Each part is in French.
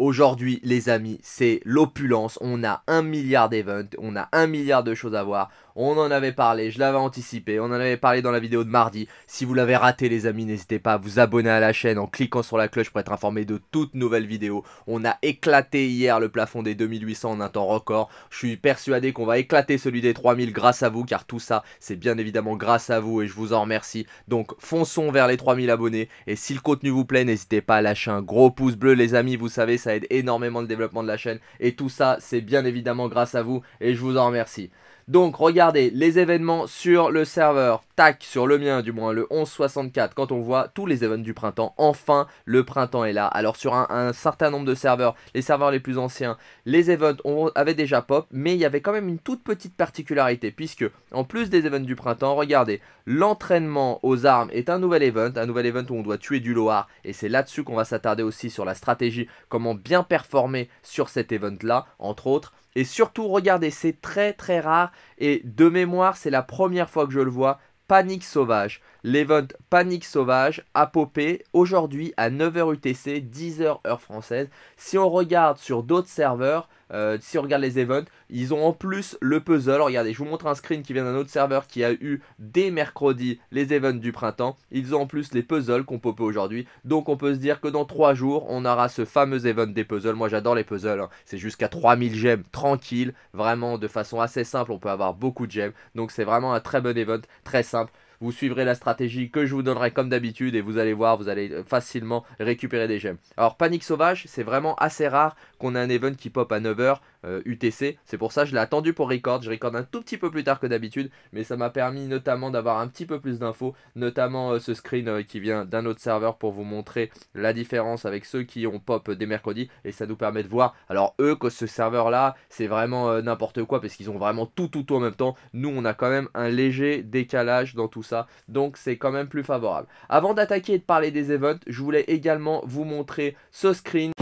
Aujourd'hui, les amis, c'est l'opulence. On a un milliard d'events, on a un milliard de choses à voir. On en avait parlé, je l'avais anticipé, on en avait parlé dans la vidéo de mardi. Si vous l'avez raté, les amis, n'hésitez pas à vous abonner à la chaîne en cliquant sur la cloche pour être informé de toutes nouvelles vidéos. On a éclaté hier le plafond des 2800 en un temps record. Je suis persuadé qu'on va éclater celui des 3000 grâce à vous, car tout ça, c'est bien évidemment grâce à vous et je vous en remercie. Donc, fonçons vers les 3000 abonnés. Et si le contenu vous plaît, n'hésitez pas à lâcher un gros pouce bleu, les amis, vous savez, ça aide énormément le développement de la chaîne. Et tout ça, c'est bien évidemment grâce à vous et je vous en remercie. Donc regardez les événements sur le serveur, tac, sur le mien du moins, le 1164, quand on voit tous les événements du printemps, enfin le printemps est là. Alors sur un, certain nombre de serveurs, les serveurs les plus anciens, les événements on avait déjà pop, mais il y avait quand même une toute petite particularité, puisque en plus des événements du printemps, regardez, l'entraînement aux armes est un nouvel event, un nouvel event où on doit tuer du Loar, et c'est là-dessus qu'on va s'attarder aussi sur la stratégie, comment bien performé sur cet event-là, entre autres. Et surtout, regardez, c'est très très rare. Et de mémoire, c'est la première fois que je le vois. Panique sauvage. L'event Panique Sauvage a popé aujourd'hui à 9h UTC, 10h heure française. Si on regarde sur d'autres serveurs, euh, si on regarde les events, ils ont en plus le puzzle. Regardez, je vous montre un screen qui vient d'un autre serveur qui a eu dès mercredi les events du printemps. Ils ont en plus les puzzles qu'on popé aujourd'hui. Donc on peut se dire que dans 3 jours, on aura ce fameux event des puzzles. Moi j'adore les puzzles. Hein. C'est jusqu'à 3000 gemmes, tranquille. Vraiment de façon assez simple, on peut avoir beaucoup de gemmes. Donc c'est vraiment un très bon event, très simple. Vous suivrez la stratégie que je vous donnerai comme d'habitude et vous allez voir, vous allez facilement récupérer des gemmes. Alors panique sauvage, c'est vraiment assez rare qu'on ait un event qui pop à 9h. UTC. Euh, c'est pour ça que je l'ai attendu pour record. Je record un tout petit peu plus tard que d'habitude, mais ça m'a permis notamment d'avoir un petit peu plus d'infos, notamment euh, ce screen euh, qui vient d'un autre serveur pour vous montrer la différence avec ceux qui ont pop des mercredis et ça nous permet de voir. Alors eux, que ce serveur là, c'est vraiment n'importe quoi parce qu'ils ont vraiment tout tout tout en même temps. Nous, on a quand même un léger décalage dans tout ça, donc c'est quand même plus favorable. Avant d'attaquer et de parler des events, je voulais également vous montrer ce screen.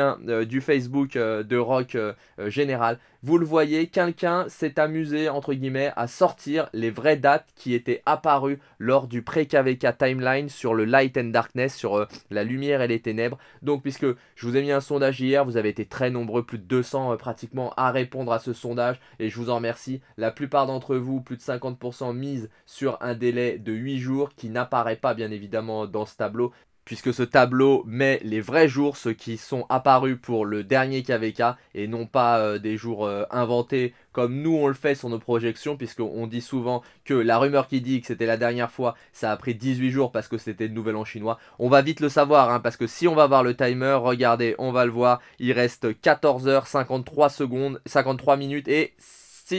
Euh, du Facebook euh, de Rock euh, Général, vous le voyez, quelqu'un s'est amusé, entre guillemets, à sortir les vraies dates qui étaient apparues lors du pré-KVK timeline sur le Light and Darkness, sur la lumière et les ténèbres. Donc, puisque je vous ai mis un sondage hier, vous avez été très nombreux, plus de 200 pratiquement, à répondre à ce sondage, et je vous en remercie. La plupart d'entre vous, plus de 50% mise sur un délai de 8 jours qui n'apparaît pas, bien évidemment, dans ce tableau puisque ce tableau met les vrais jours, ceux qui sont apparus pour le dernier KVK, et non pas euh, des jours euh, inventés comme nous on le fait sur nos projections, puisqu'on dit souvent que la rumeur qui dit que c'était la dernière fois, ça a pris 18 jours parce que c'était de nouvel en chinois. On va vite le savoir, hein, parce que si on va voir le timer, regardez, on va le voir, il reste 14h53 secondes, 53 minutes et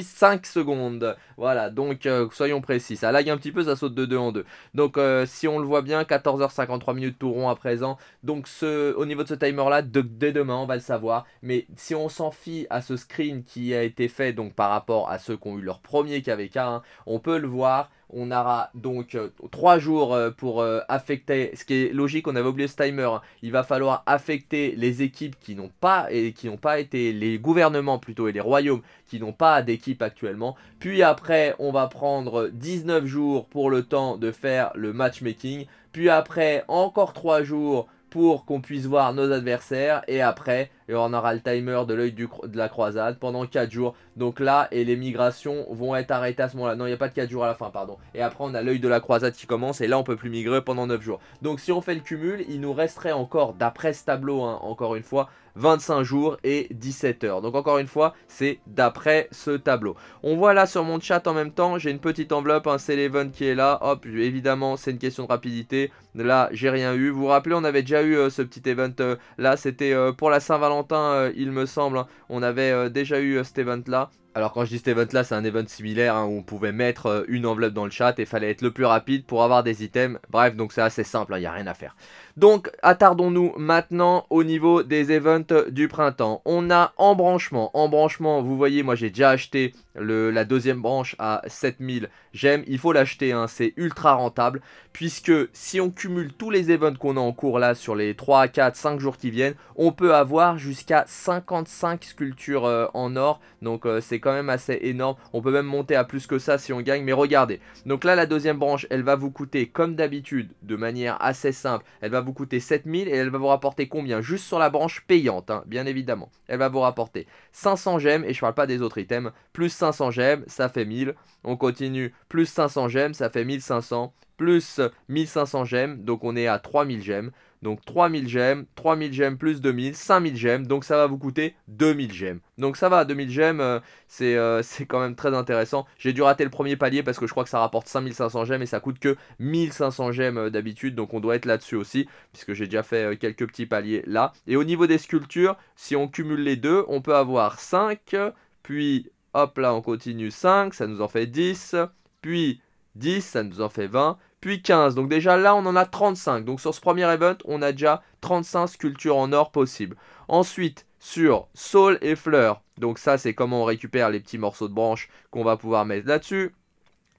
5 secondes. Voilà, donc euh, soyons précis. Ça lag un petit peu, ça saute de 2 en 2. Donc euh, si on le voit bien, 14h53 minutes tout rond à présent. Donc ce, au niveau de ce timer-là, de, dès demain, on va le savoir. Mais si on s'en fie à ce screen qui a été fait donc par rapport à ceux qui ont eu leur premier KVK, hein, on peut le voir. On aura donc 3 euh, jours euh, pour euh, affecter, ce qui est logique, on avait oublié ce timer. Hein. Il va falloir affecter les équipes qui n'ont pas et qui n'ont pas été les gouvernements plutôt et les royaumes qui n'ont pas d'équipe actuellement. Puis après, on va prendre 19 jours pour le temps de faire le matchmaking. Puis après, encore 3 jours pour qu'on puisse voir nos adversaires et après et on aura le timer de l'œil de la croisade pendant 4 jours. Donc là, et les migrations vont être arrêtées à ce moment-là. Non, il n'y a pas de 4 jours à la fin, pardon. Et après, on a l'œil de la croisade qui commence et là, on peut plus migrer pendant 9 jours. Donc si on fait le cumul, il nous resterait encore, d'après ce tableau, hein, encore une fois, 25 jours et 17 heures. Donc encore une fois, c'est d'après ce tableau. On voit là sur mon chat en même temps, j'ai une petite enveloppe, un l'event c qui est là. Hop, évidemment, c'est une question de rapidité. Là, j'ai rien eu. Vous vous rappelez, on avait déjà eu euh, ce petit event euh, là, c'était euh, pour la Saint-Valentin euh, il me semble, hein. on avait euh, déjà eu euh, cet event là. Alors quand je dis cet event là, c'est un event similaire hein, où on pouvait mettre une enveloppe dans le chat et fallait être le plus rapide pour avoir des items. Bref, donc c'est assez simple, il hein, n'y a rien à faire. Donc attardons-nous maintenant au niveau des events du printemps. On a embranchement. Embranchement, vous voyez, moi j'ai déjà acheté la deuxième branche à 7000 j'aime, il faut l'acheter, hein, c'est ultra rentable, puisque si on cumule tous les events qu'on a en cours là sur les 3, 4, 5 jours qui viennent, on peut avoir jusqu'à 55 sculptures euh, en or, donc euh, c'est quand même assez énorme, on peut même monter à plus que ça si on gagne, mais regardez, donc là la deuxième branche, elle va vous coûter comme d'habitude, de manière assez simple, elle va vous coûter 7000 et elle va vous rapporter combien Juste sur la branche payante, hein, bien évidemment, elle va vous rapporter 500 gemmes, et je parle pas des autres items, plus 500 gemmes, ça fait 1000, on continue plus 500 gemmes, ça fait 1500, plus 1500 gemmes, donc on est à 3000 gemmes. Donc 3000 gemmes, 3000 gemmes plus 2000, 5000 gemmes, donc ça va vous coûter 2000 gemmes. Donc ça va, 2000 gemmes, euh, euh, c'est quand même très intéressant. J'ai dû rater le premier palier parce que je crois que ça rapporte 5500 gemmes et ça coûte que 1500 gemmes euh, d'habitude, donc on doit être là-dessus aussi, puisque j'ai déjà fait quelques petits paliers là. Et au niveau des sculptures, si on cumule les deux, on peut avoir 5, puis hop là on continue 5, ça nous en fait 10, puis 10, ça nous en fait 20, puis 15. Donc déjà là, on en a 35. Donc sur ce premier event, on a déjà 35 sculptures en or possibles. Ensuite, sur saules et fleurs, donc ça c'est comment on récupère les petits morceaux de branches qu'on va pouvoir mettre là-dessus.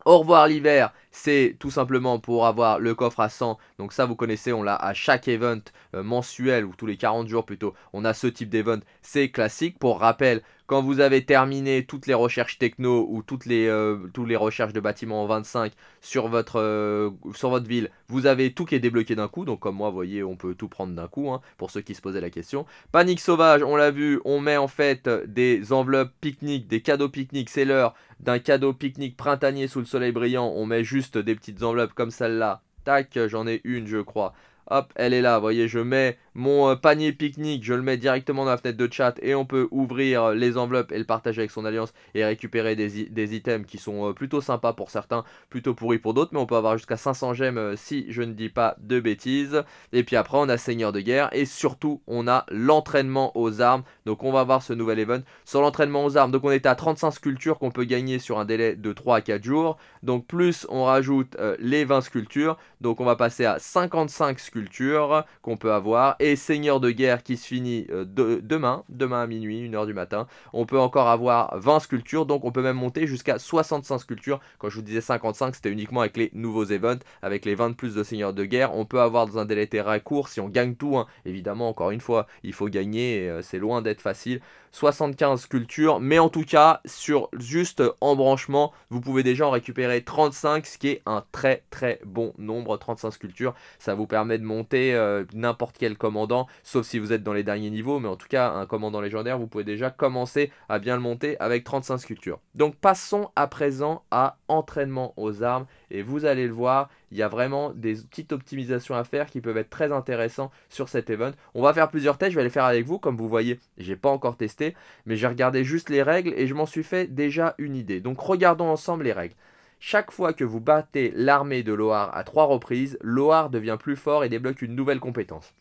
Au revoir l'hiver, c'est tout simplement pour avoir le coffre à 100. Donc ça vous connaissez, on l'a à chaque event euh, mensuel ou tous les 40 jours plutôt. On a ce type d'event, c'est classique. Pour rappel, quand vous avez terminé toutes les recherches techno ou toutes les, euh, les recherches de bâtiments en 25 sur votre, euh, sur votre ville, vous avez tout qui est débloqué d'un coup. Donc comme moi, vous voyez, on peut tout prendre d'un coup, hein, pour ceux qui se posaient la question. Panique sauvage, on l'a vu, on met en fait des enveloppes pique-nique, des cadeaux pique-nique, c'est l'heure d'un cadeau pique-nique printanier sous le soleil brillant. On met juste juste des petites enveloppes comme celle-là. Tac, j'en ai une, je crois. Hop, elle est là, voyez, je mets mon euh, panier pique-nique, je le mets directement dans la fenêtre de chat et on peut ouvrir euh, les enveloppes et le partager avec son alliance et récupérer des, items qui sont euh, plutôt sympas pour certains, plutôt pourris pour d'autres, mais on peut avoir jusqu'à 500 gemmes si je ne dis pas de bêtises. Et puis après, on a Seigneur de guerre et surtout, on a l'entraînement aux armes. Donc on va voir ce nouvel event sur l'entraînement aux armes. Donc on est à 35 sculptures qu'on peut gagner sur un délai de 3 à 4 jours. Donc plus on rajoute les 20 sculptures, donc on va passer à 55 sculptures qu'on peut avoir et Seigneur de guerre qui se finit euh, demain, demain à minuit, 1h du matin. On peut encore avoir 20 sculptures, donc on peut même monter jusqu'à 65 sculptures. Quand je vous disais 55, c'était uniquement avec les nouveaux events, avec les 20 plus de Seigneur de guerre. On peut avoir dans un délai très court si on gagne tout. Hein. Évidemment, encore une fois, il faut gagner, euh, c'est loin d'être facile. 75 sculptures. Mais en tout cas, sur juste embranchement, vous pouvez déjà en récupérer 35, ce qui est un très très bon nombre. 35 sculptures, ça vous permet de monter euh, n'importe quel commandant, sauf si vous êtes dans les derniers niveaux. Mais en tout cas, un commandant légendaire, vous pouvez déjà commencer à bien le monter avec 35 sculptures. Donc passons à présent à entraînement aux armes. Et vous allez le voir, il y a vraiment des petites optimisations à faire qui peuvent être très intéressantes sur cet event. On va faire plusieurs tests, je vais les faire avec vous. Comme vous voyez, j'ai pas encore testé, mais j'ai regardé juste les règles et je m'en suis fait déjà une idée. Donc regardons ensemble les règles. Chaque fois que vous battez l'armée de Loar à trois reprises, Loar devient plus fort et débloque une nouvelle compétence.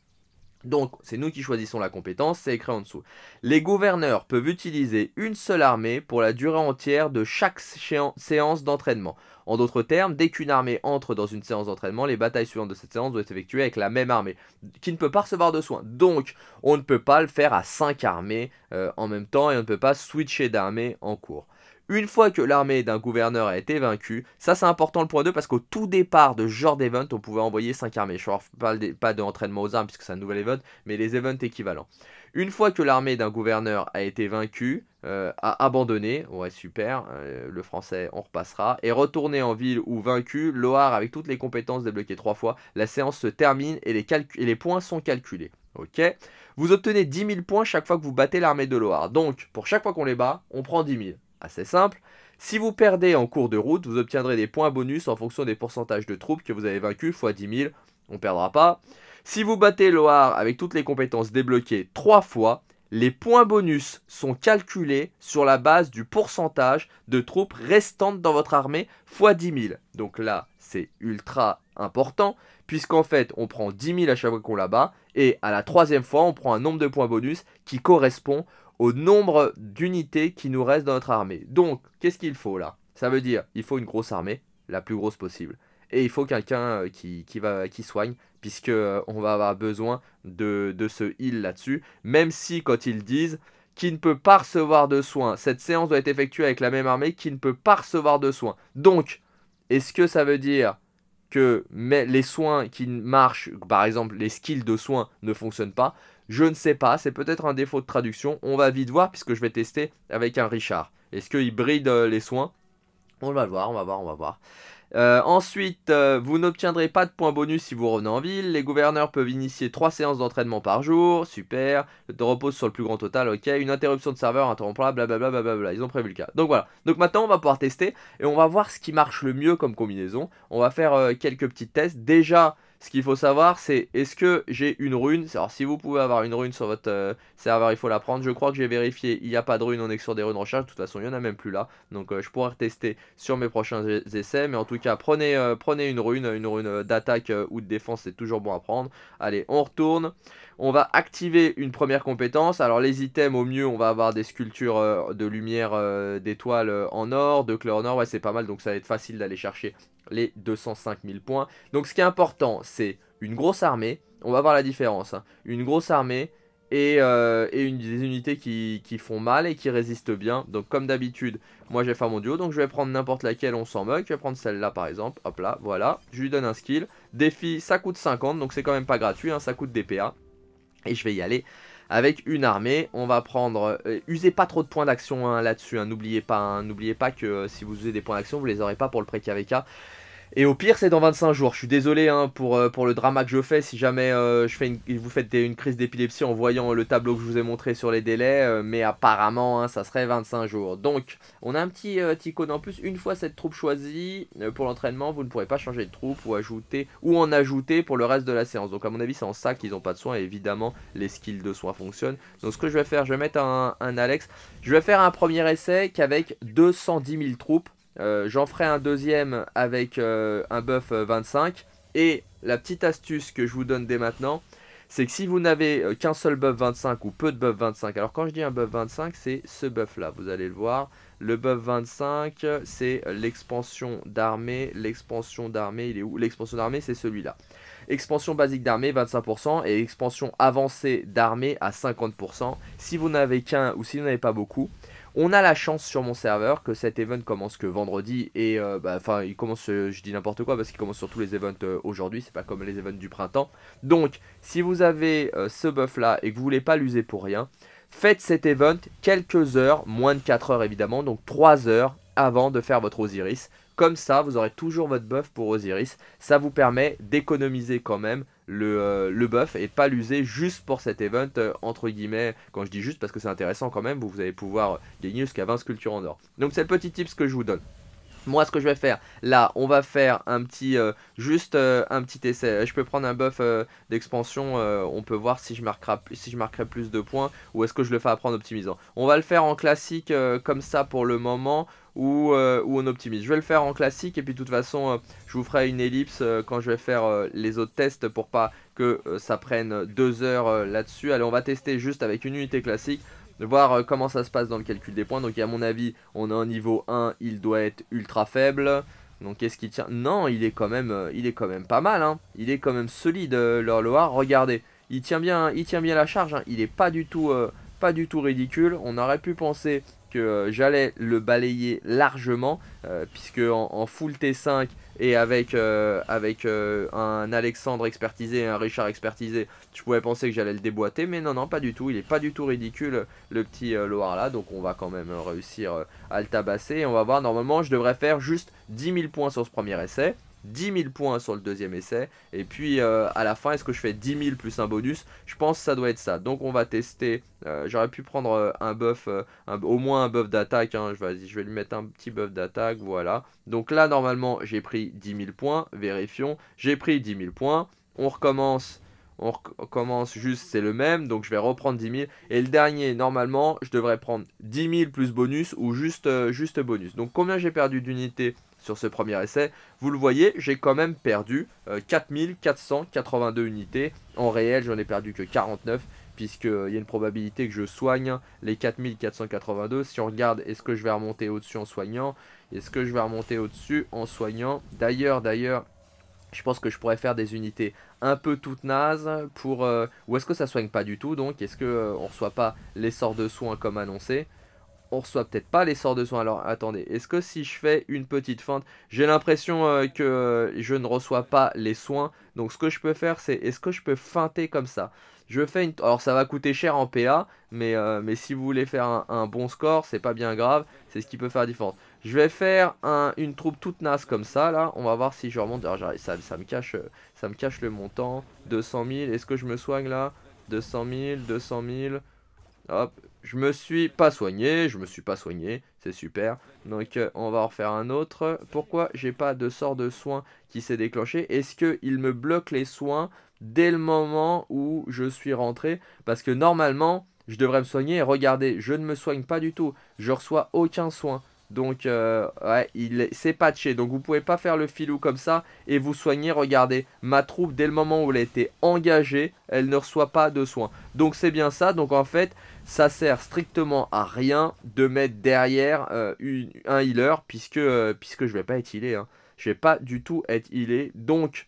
Donc, c'est nous qui choisissons la compétence, c'est écrit en dessous. Les gouverneurs peuvent utiliser une seule armée pour la durée entière de chaque séance d'entraînement. En d'autres termes, dès qu'une armée entre dans une séance d'entraînement, les batailles suivantes de cette séance doivent être effectuées avec la même armée, qui ne peut pas recevoir de soins. Donc, on ne peut pas le faire à 5 armées euh, en même temps et on ne peut pas switcher d'armée en cours. Une fois que l'armée d'un gouverneur a été vaincue, ça c'est important le point 2 parce qu'au tout départ de ce genre d'event, on pouvait envoyer 5 armées. Je parle pas d'entraînement aux armes puisque c'est un nouvel event, mais les events équivalents. Une fois que l'armée d'un gouverneur a été vaincue, euh, a abandonné, ouais super, euh, le français on repassera, et retourné en ville ou vaincu, Loar avec toutes les compétences débloquées 3 fois, la séance se termine et les, points sont calculés. Ok Vous obtenez 10 000 points chaque fois que vous battez l'armée de Loar. Donc, pour chaque fois qu'on les bat, on prend 10 000 assez simple. Si vous perdez en cours de route, vous obtiendrez des points bonus en fonction des pourcentages de troupes que vous avez vaincus x 10 000. On ne perdra pas. Si vous battez Loire avec toutes les compétences débloquées 3 fois, les points bonus sont calculés sur la base du pourcentage de troupes restantes dans votre armée x 10 000. Donc là, c'est ultra important, puisqu'en fait, on prend 10 000 à chaque fois qu'on la bat, et à la troisième fois, on prend un nombre de points bonus qui correspond au nombre d'unités qui nous restent dans notre armée. Donc, qu'est-ce qu'il faut là Ça veut dire, il faut une grosse armée, la plus grosse possible. Et il faut quelqu'un euh, qui, va, qui soigne, puisque euh, on va avoir besoin de, de ce heal là-dessus. Même si, quand ils disent qui ne peut pas recevoir de soins, cette séance doit être effectuée avec la même armée qui ne peut pas recevoir de soins. Donc, est-ce que ça veut dire que mais les soins qui marchent, par exemple les skills de soins ne fonctionnent pas, je ne sais pas, c'est peut-être un défaut de traduction, on va vite voir puisque je vais tester avec un Richard. Est-ce qu'il bride euh, les soins On va le voir, on va voir, on va voir. Euh, ensuite, euh, vous n'obtiendrez pas de points bonus si vous revenez en ville. Les gouverneurs peuvent initier 3 séances d'entraînement par jour. Super. De repose sur le plus grand total. Ok. Une interruption de serveur interrompable, Blablabla. Bla bla bla Ils ont prévu le cas. Donc voilà. Donc maintenant, on va pouvoir tester et on va voir ce qui marche le mieux comme combinaison. On va faire euh, quelques petits tests. Déjà, ce qu'il faut savoir, c'est est-ce que j'ai une rune Alors, si vous pouvez avoir une rune sur votre euh, serveur, il faut la prendre. Je crois que j'ai vérifié, il n'y a pas de rune, on est sur des runes recharge. De toute façon, il n'y en a même plus là. Donc, euh, je pourrais tester sur mes prochains essais. Mais en tout cas, prenez, euh, prenez une rune. Une rune d'attaque ou de défense, c'est toujours bon à prendre. Allez, on retourne. On va activer une première compétence. Alors, les items, au mieux, on va avoir des sculptures de lumière d'étoiles en or, de clé en or. Ouais, c'est pas mal, donc ça va être facile d'aller chercher les 205 000 points. Donc ce qui est important, c'est une grosse armée. On va voir la différence. Hein. Une grosse armée et, euh, et une, des unités qui, font mal et qui résistent bien. Donc comme d'habitude, moi je vais faire mon duo. Donc je vais prendre n'importe laquelle, on s'en moque. Je vais prendre celle-là par exemple. Hop là, voilà. Je lui donne un skill. Défi, ça coûte 50, donc c'est quand même pas gratuit. Hein. ça coûte des Et je vais y aller avec une armée. On va prendre... Euh, usez pas trop de points d'action hein, là-dessus, hein. n'oubliez pas, hein. n'oubliez pas que euh, si vous usez des points d'action, vous les aurez pas pour le pré-KVK. Et au pire, c'est dans 25 jours. Je suis désolé hein, pour, euh, pour le drama que je fais. Si jamais euh, je fais vous faites une crise d'épilepsie en voyant le tableau que je vous ai montré sur les délais, euh, mais apparemment, hein, ça serait 25 jours. Donc, on a un petit icône en plus. Une fois cette troupe choisie pour l'entraînement, vous ne pourrez pas changer de troupe ou ajouter ou en ajouter pour le reste de la séance. Donc, à mon avis, c'est en ça qu'ils n'ont pas de soins. Et évidemment, les skills de soins fonctionnent. Donc, ce que je vais faire, je vais mettre un, un Alex. Je vais faire un premier essai qu'avec 210 000 troupes. Euh, j'en ferai un deuxième avec euh, un buff 25. Euh, et la petite astuce que je vous donne dès maintenant, c'est que si vous n'avez qu'un seul buff 25 ou peu de buff 25, alors quand je dis un buff 25, c'est ce buff là, vous allez le voir. Le buff 25, c'est l'expansion d'armée. L'expansion d'armée, il est où L'expansion d'armée, c'est celui-là. Expansion basique d'armée, 25%, et expansion avancée d'armée à 50%. Si vous n'avez qu'un ou si vous n'avez pas beaucoup, on a la chance sur mon serveur que cet event commence que vendredi et euh, bah, enfin il commence, euh, je dis n'importe quoi parce qu'il commence sur tous les events euh, aujourd'hui, c'est pas comme les events du printemps. Donc si vous avez ce buff là et que vous voulez pas l'user pour rien, faites cet event quelques heures, moins de 4 heures évidemment, donc 3 heures avant de faire votre Osiris. Comme ça, vous aurez toujours votre buff pour Osiris. Ça vous permet d'économiser quand même le, euh, buff et pas l'user juste pour cet event, euh, entre guillemets, quand je dis juste parce que c'est intéressant quand même, vous, allez pouvoir gagner jusqu'à 20 sculptures en or. Donc c'est le petit tips que je vous donne. Moi ce que je vais faire, là on va faire un petit, euh, juste un petit essai, je peux prendre un buff d'expansion, on peut voir si je, marquerai, si je marquerai plus de points ou est-ce que je le fais apprendre optimisant. On va le faire en classique comme ça pour le moment, euh, ou, on ou, Je vais le faire en classique et puis de toute façon euh, je vous ferai une ellipse euh, quand je vais faire les autres tests pour pas que ça prenne deux heures là-dessus. Allez on va tester juste avec une unité classique, voir comment ça se passe dans le calcul des points. Donc à mon avis on est en niveau 1, il doit être ultra faible. Donc quest ce qu'il tient Non il est quand même il est quand même pas mal hein. Il est quand même solide leur regardez. Il tient bien, il tient bien la charge, hein. il est pas du tout pas du tout ridicule. On aurait pu penser que euh, j'allais le balayer largement, euh, puisque en, full T5 et avec, euh, avec un Alexandre expertisé un Richard expertisé, je pouvais penser que j'allais le déboîter, mais non, non, pas du tout. Il est pas du tout ridicule, le petit Loire là, donc on va quand même réussir à le tabasser. Et on va voir, normalement, je devrais faire juste 10 000 points sur ce premier essai. 10 000 points sur le deuxième essai. Et puis euh, à la fin, est-ce que je fais 10 000 plus un bonus Je pense que ça doit être ça. Donc on va tester. Euh, j'aurais pu prendre euh, un buff, au moins un buff d'attaque. Hein. Je, vais, je vais lui mettre un petit buff d'attaque. Voilà. Donc là, normalement, j'ai pris 10 000 points. Vérifions. J'ai pris 10 000 points. On recommence. On recommence juste, c'est le même, donc je vais reprendre 10 000. Et le dernier, normalement, je devrais prendre 10 000 plus bonus ou juste, juste bonus. Donc combien j'ai perdu d'unités sur ce premier essai. Vous le voyez, j'ai quand même perdu 4482 euh, unités. En réel, j'en ai perdu que 49 puisqu'il euh, y a une probabilité que je soigne les 4482. Si on regarde, est-ce que je vais remonter au-dessus en soignant Est-ce que je vais remonter au-dessus en soignant D'ailleurs, d'ailleurs, je pense que je pourrais faire des unités un peu toutes nazes pour... Euh, ou est-ce que ça soigne pas du tout donc Est-ce qu'on ne reçoit pas l'essor de soins comme annoncé on reçoit peut-être pas les sorts de soins. Alors attendez, est-ce que si je fais une petite feinte, j'ai l'impression euh, que je ne reçois pas les soins. Donc ce que je peux faire, c'est est-ce que je peux feinter comme ça je fais une... Alors ça va coûter cher en PA, mais, euh, mais si vous voulez faire un, bon score, c'est pas bien grave, c'est ce qui peut faire la différence. Je vais faire une troupe toute nasse comme ça, là, on va voir si je remonte. ça, ça, me cache, ça me cache le montant, 200 000, est-ce que je me soigne là 200 000, 200 000, hop, je me suis pas soigné, je me suis pas soigné, c'est super. Donc euh, on va en refaire un autre. Pourquoi j'ai pas de sort de soin qui s'est déclenché Est-ce qu'il me bloque les soins dès le moment où je suis rentré Parce que normalement, je devrais me soigner. Regardez, je ne me soigne pas du tout. Je reçois aucun soin. Donc, euh, ouais, il c'est patché. Donc, vous pouvez pas faire le filou comme ça et vous soigner. Regardez, ma troupe, dès le moment où elle a été engagée, elle ne reçoit pas de soins. Donc, c'est bien ça. Donc, en fait, ça sert strictement à rien de mettre derrière euh, un healer puisque, je euh, puisque je vais pas être healé. je hein. Je vais pas du tout être healé. Donc,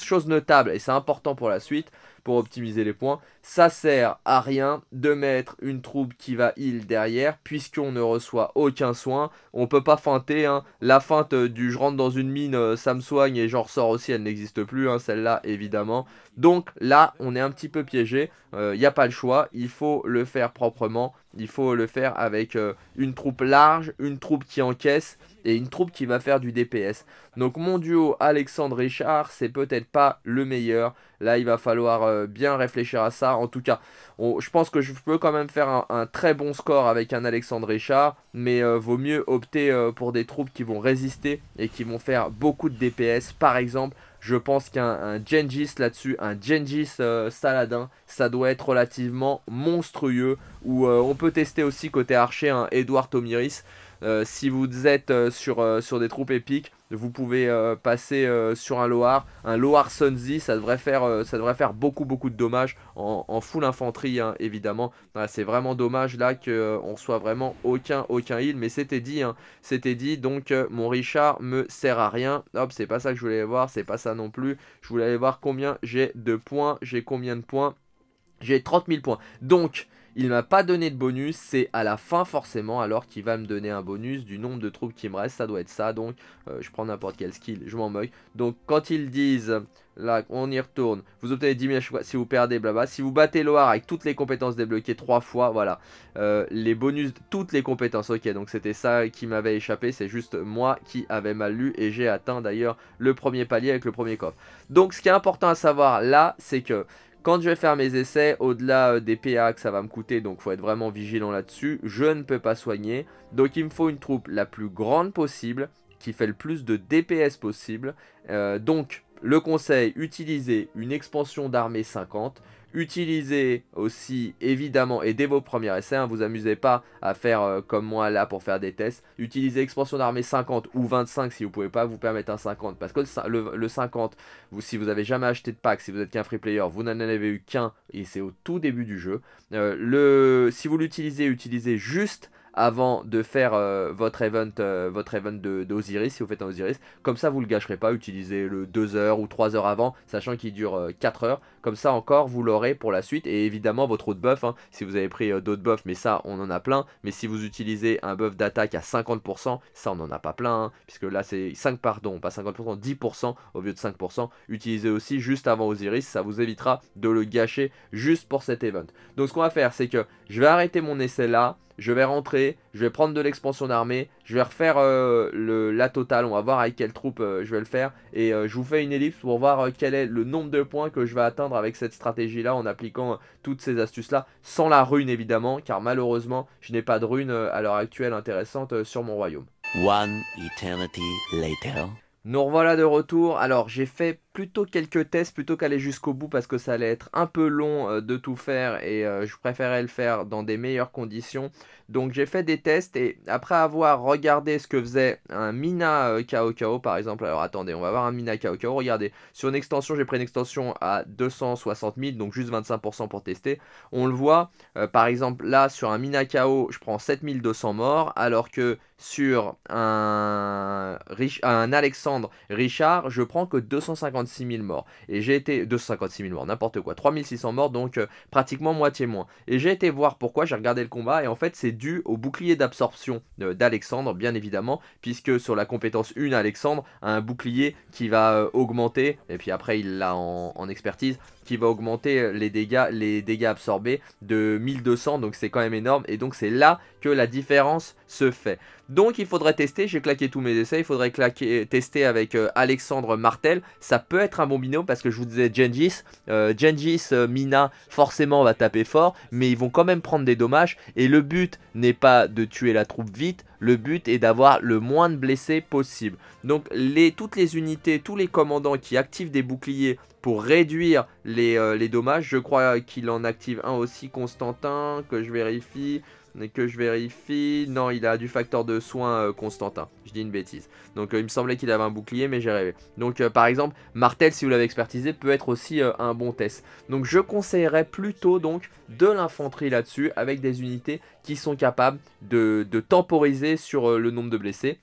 chose notable, et c'est important pour la suite, pour optimiser les points. Ça sert à rien de mettre une troupe qui va heal derrière, puisqu'on ne reçoit aucun soin. On peut pas feinter, hein. la feinte euh, du je rentre dans une mine, euh, ça me soigne et j'en ressors aussi, elle n'existe plus, hein, celle-là évidemment. Donc là, on est un petit peu piégé. Il euh, n'y a pas le choix. Il faut le faire proprement. Il faut le faire avec euh, une troupe large, une troupe qui encaisse et une troupe qui va faire du DPS. Donc mon duo Alexandre Richard, c'est peut-être pas le meilleur. Là, il va falloir euh, bien réfléchir à ça. En tout cas, je pense que je peux quand même faire un, très bon score avec un Alexandre Richard. Mais vaut mieux opter pour des troupes qui vont résister et qui vont faire beaucoup de DPS. Par exemple, je pense qu'un Gengis là-dessus, un Gengis euh, Saladin, ça doit être relativement monstrueux. Ou euh, on peut tester aussi côté archer un Edouard Tomiris. Euh, si vous êtes sur, sur des troupes épiques, vous pouvez euh, passer euh, sur un Loar, un Loar Sunzi, ça devrait faire, euh, ça devrait faire beaucoup beaucoup de dommages en, full infanterie hein, évidemment. c'est vraiment dommage là qu'on soit vraiment aucun aucun heal, mais c'était dit, hein. c'était dit. Donc mon Richard me sert à rien. Hop, c'est pas ça que je voulais voir, c'est pas ça non plus. Je voulais aller voir combien j'ai de points, j'ai combien de points, j'ai 30 000 points. Donc il m'a pas donné de bonus, c'est à la fin forcément alors qu'il va me donner un bonus du nombre de troupes qui me reste, ça doit être ça, donc euh, je prends n'importe quel skill, je m'en moque. Donc quand ils disent, là on y retourne, vous obtenez 10 000 si vous perdez, blabla. Si vous battez Loire avec toutes les compétences débloquées 3 fois, voilà. Euh, les bonus, toutes les compétences, ok, donc c'était ça qui m'avait échappé, c'est juste moi qui avais mal lu et j'ai atteint d'ailleurs le premier palier avec le premier coffre. Donc ce qui est important à savoir là, c'est que quand je vais faire mes essais, au-delà euh, des PA que ça va me coûter, donc faut être vraiment vigilant là-dessus, je ne peux pas soigner. Donc il me faut une troupe la plus grande possible, qui fait le plus de DPS possible. Euh, donc le conseil, utilisez une expansion d'armée 50, Utilisez aussi évidemment et dès vos premiers essais, hein, vous amusez pas à faire euh, comme moi là pour faire des tests. Utilisez expansion d'armée 50 ou 25 si vous pouvez pas vous permettre un 50 parce que le, 50, vous, si vous avez jamais acheté de pack, si vous êtes qu'un free player, vous n'en avez eu qu'un et c'est au tout début du jeu. Euh, le, si vous l'utilisez, utilisez juste avant de faire euh, votre event, euh, votre event d'Osiris, si vous faites un Osiris. Comme ça, vous le gâcherez pas, utilisez le 2 h ou 3 h avant, sachant qu'il dure 4 euh, heures. Comme ça encore, vous l'aurez pour la suite. Et évidemment, votre autre buff, hein, si vous avez pris d'autres buffs, mais ça, on en a plein. Mais si vous utilisez un buff d'attaque à 50%, ça, on en a pas plein, hein, puisque là, c'est 5, pardon, pas 50%, 10% au lieu de 5%. Utilisez aussi juste avant Osiris, ça vous évitera de le gâcher juste pour cet event. Donc, ce qu'on va faire, c'est que je vais arrêter mon essai là je vais rentrer, je vais prendre de l'expansion d'armée, je vais refaire euh, le, la totale, on va voir avec quelle troupe euh, je vais le faire, et euh, je vous fais une ellipse pour voir quel est le nombre de points que je vais atteindre avec cette stratégie-là en appliquant toutes ces astuces-là, sans la rune évidemment, car malheureusement, je n'ai pas de rune à l'heure actuelle intéressante sur mon royaume. One eternity later. Nous revoilà de retour, alors j'ai fait plutôt quelques tests plutôt qu'aller jusqu'au bout parce que ça allait être un peu long euh, de tout faire et euh, je préférais le faire dans des meilleures conditions. Donc j'ai fait des tests et après avoir regardé ce que faisait un Mina euh, KOKO, par exemple, alors attendez, on va voir un Mina KO. regardez, sur une extension, j'ai pris une extension à 260 000, donc juste 25% pour tester. On le voit, par exemple là sur un Mina KO je prends 7200 morts, alors que sur un, un Alexandre Richard, je prends que 250 6000 morts. Et j'ai été. 256 000 morts, n'importe quoi. 3600 morts, donc euh, pratiquement moitié moins. Et j'ai été voir pourquoi, j'ai regardé le combat, et en fait, c'est dû au bouclier d'absorption euh, d'Alexandre, bien évidemment, puisque sur la compétence 1, Alexandre a un bouclier qui va euh, augmenter, et puis après, il l'a en, expertise, qui va augmenter les dégâts, les dégâts absorbés de 1200, donc c'est quand même énorme, et donc c'est là que la différence se fait. Donc il faudrait tester, j'ai claqué tous mes essais, il faudrait claquer, tester avec Alexandre Martel, ça peut être un bon binôme parce que je vous disais Gengis, euh, euh Mina forcément va taper fort, mais ils vont quand même prendre des dommages et le but n'est pas de tuer la troupe vite, le but est d'avoir le moins de blessés possible. Donc les, toutes les unités, tous les commandants qui activent des boucliers pour réduire les, euh, les dommages, je crois qu'il en active un aussi Constantin, que je vérifie, que je vérifie. Non, il a du facteur de soin euh, Constantin. Je dis une bêtise. Donc euh, il me semblait qu'il avait un bouclier, mais j'ai rêvé. Donc euh, par exemple, Martel, si vous l'avez expertisé, peut être aussi un bon test. Donc je conseillerais plutôt donc de l'infanterie là-dessus, avec des unités qui sont capables de temporiser sur le nombre de blessés.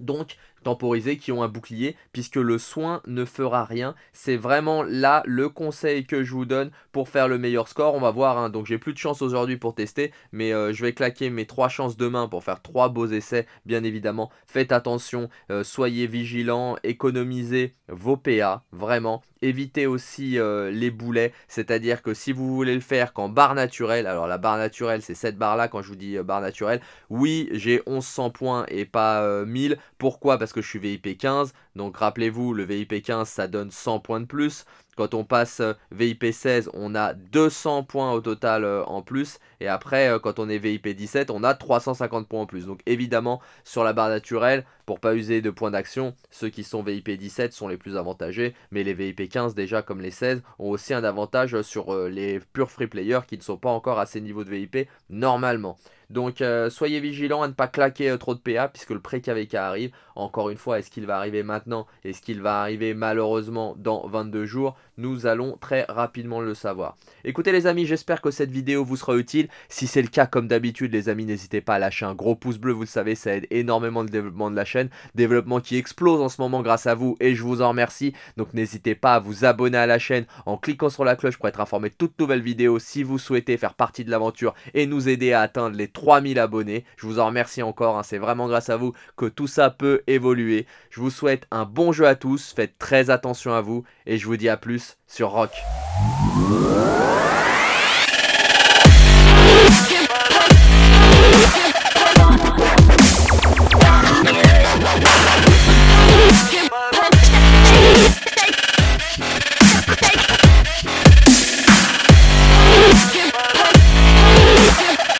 Donc temporisés qui ont un bouclier, puisque le soin ne fera rien. C'est vraiment là le conseil que je vous donne pour faire le meilleur score. On va voir, hein. donc j'ai plus de chance aujourd'hui pour tester, mais euh, je vais claquer mes trois chances demain pour faire trois beaux essais, bien évidemment. Faites attention, euh, soyez vigilants, économisez vos PA, vraiment. Évitez aussi euh, les boulets, c'est-à-dire que si vous voulez le faire qu'en barre naturelle, alors la barre naturelle, c'est cette barre-là quand je vous dis barre naturelle, oui, j'ai 1100 points et pas 1000. Pourquoi Parce que je suis VIP 15. Donc rappelez-vous, le VIP 15, ça donne 100 points de plus. Quand on passe euh, VIP 16, on a 200 points au total euh, en plus. Et après, euh, quand on est VIP 17, on a 350 points en plus. Donc évidemment, sur la barre naturelle, pour pas user de points d'action, ceux qui sont VIP 17 sont les plus avantagés. Mais les VIP 15, déjà comme les 16, ont aussi un avantage sur les purs free players qui ne sont pas encore à ces niveaux de VIP normalement. Donc euh, soyez vigilants à ne pas claquer euh, trop de PA puisque le pré kvk arrive. Encore une fois, est-ce qu'il va arriver maintenant Est-ce qu'il va arriver malheureusement dans 22 jours nous allons très rapidement le savoir. Écoutez les amis, j'espère que cette vidéo vous sera utile. Si c'est le cas, comme d'habitude les amis, n'hésitez pas à lâcher un gros pouce bleu, vous le savez, ça aide énormément le développement de la chaîne. Développement qui explose en ce moment grâce à vous et je vous en remercie. Donc n'hésitez pas à vous abonner à la chaîne en cliquant sur la cloche pour être informé de toutes nouvelles vidéos si vous souhaitez faire partie de l'aventure et nous aider à atteindre les 3000 abonnés. Je vous en remercie encore, hein. c'est vraiment grâce à vous que tout ça peut évoluer. Je vous souhaite un bon jeu à tous, faites très attention à vous et je vous dis à plus sur Rock.